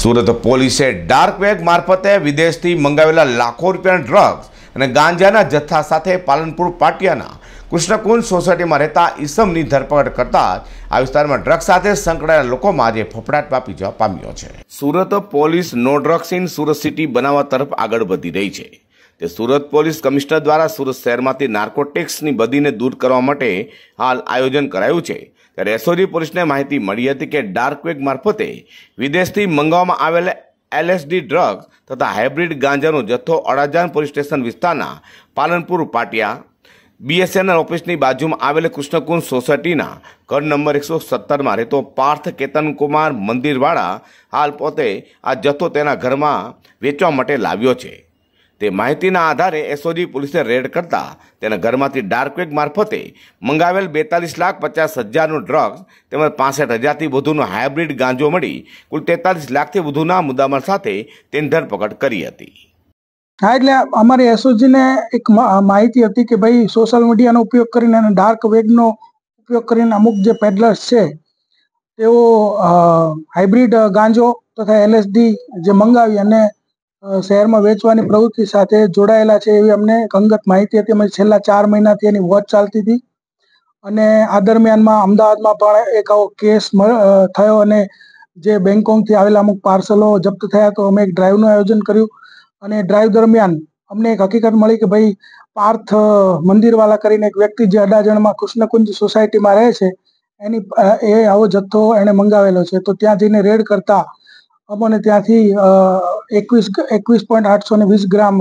સુરત પોલીસે ડાર્ક વેગ મારફતે વિદેશથી મંગાવેલા લાખો રૂપિયાના ડ્રગ્સ અને ગાંજાના જથ્થા સાથે પાલનપુર પાટિયાના કૃષ્ણકુંજ સોસાયટીમાં રહેતા ઈસમની ધરપકડ કરતા જ આ વિસ્તારમાં ડ્રગ્સ સાથે સંકળાયેલા લોકોમાં આજે ફફડાટ વ્યાપી જવા પામ્યો છે સુરત પોલીસ નો ડ્રગ્સ ઇન સુરત સિટી બનાવવા તરફ આગળ વધી રહી છે તે સુરત પોલીસ કમિશનર દ્વારા સુરત શહેરમાંથી નાર્કોટેક્સની બદીને દૂર કરવા માટે હાલ આયોજન કરાયું છે ત્યારે એસઓજી પોલીસને માહિતી મળી હતી કે ડાર્ક વેબ મારફતે વિદેશથી મંગાવવામાં આવેલ એલએસડી ડ્રગ તથા હાઇબ્રિડ ગાંજાનો જથ્થો અડાજાન પોલીસ સ્ટેશન વિસ્તારના પાલનપુર પાટિયા બીએસએનએલ ઓફિસની બાજુમાં આવેલ કૃષ્ણકુંજ સોસાયટીના ઘર નંબર એકસો સત્તરમાં રહેતો પાર્થ કેતનકુમાર મંદિરવાળા હાલ પોતે આ જથ્થો તેના ઘરમાં વેચવા માટે લાવ્યો છે તે માહિતીના આધારે એસઓજી પોલીસે રેડ કરતા તેને ઘરમાંથી ડાર્કવેગ મારફતે મંગાવેલ બેતાલીસ લાખ પચાસ હજારનું ડ્રગ્સ તેમજ પાસઠ હજારથી વધુનો હાઇબ્રિડ ગાંજો મળી કુલ તેતાલીસ લાખથી વધુના મુદ્દામાં સાથે તેની ધરપકડ કરી હતી હા એટલે અમારી એસઓજીને એક માહિતી હતી કે ભાઈ સોશિયલ મીડિયાનો ઉપયોગ કરીને અને ડાર્ક વેગનો ઉપયોગ કરીને અમુક જે પેડલર્સ છે તેઓ હાઇબ્રિડ ગાંજો તથા એલએસડી જે મંગાવી અને શહેરમાં વેચવાની પ્રવૃત્તિ સાથે જોડાયેલા છે એવી અમને કંગત માહિતી હતી અમે છેલ્લા ચાર મહિનાથી એની વોચ ચાલતી હતી અને આ દરમિયાનમાં અમદાવાદમાં પણ એક આવો કેસ થયો અને જે બેંકોકથી આવેલા અમુક પાર્સલો જપ્ત થયા તો અમે એક ડ્રાઈવનું આયોજન કર્યું અને ડ્રાઈવ દરમિયાન અમને એક હકીકત મળી કે ભાઈ પાર્થ મંદિરવાલા કરીને એક વ્યક્તિ જે અડાજણમાં કૃષ્ણકુંજ સોસાયટીમાં રહે છે એની એ આવો જથ્થો એણે મંગાવેલો છે તો ત્યાં જઈને રેડ કરતા અમને ત્યાંથી એકવીસ એકવીસ પોઈન્ટ આઠસો ને વીસ ગ્રામ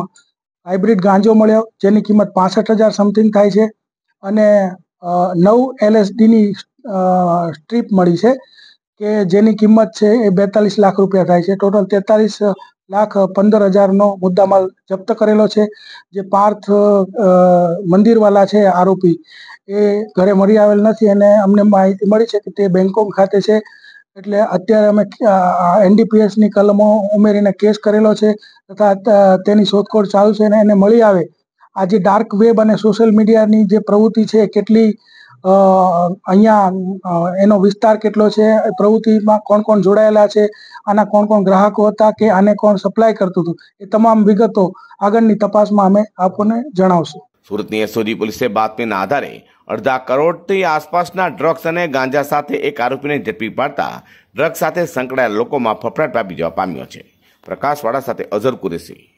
હાઇબ્રિડ ગાંજો મળ્યો જેની કિંમત પાસઠ હજાર સમથિંગ થાય છે અને નવ એલએસડીની સ્ટ્રીપ મળી છે કે જેની કિંમત છે એ બેતાલીસ લાખ રૂપિયા થાય છે ટોટલ તેતાલીસ લાખ પંદર હજારનો મુદ્દામાલ જપ્ત કરેલો છે જે પાર્થ મંદિરવાલા છે આરોપી એ ઘરે મળી આવેલ નથી અને અમને માહિતી મળી છે કે તે બેંકોક ખાતે છે એટલે અત્યારે અમે એનડીપીએસની કલમો ઉમેરીને કેસ કરેલો છે તથા તેની શોધખોળ ચાલુ છે અને એને મળી આવે આ જે ડાર્ક વેબ અને સોશિયલ મીડિયાની જે પ્રવૃત્તિ છે કેટલી અહીંયા એનો વિસ્તાર કેટલો છે પ્રવૃત્તિમાં કોણ કોણ જોડાયેલા છે આના કોણ કોણ ગ્રાહકો હતા કે આને કોણ સપ્લાય કરતું હતું એ તમામ વિગતો આગળની તપાસમાં અમે આપને જણાવશું સુરતની એસઓજી પોલીસે બાતમીના આધારે અડધા કરોડથી આસપાસના ડ્રગ્સ અને ગાંજા સાથે એક આરોપીને ઝડપી પાડતા ડ્રગ્સ સાથે સંકળાયેલા લોકોમાં ફફડાટ પામી જવા પામ્યો છે પ્રકાશવાળા સાથે અઝર કુરેશી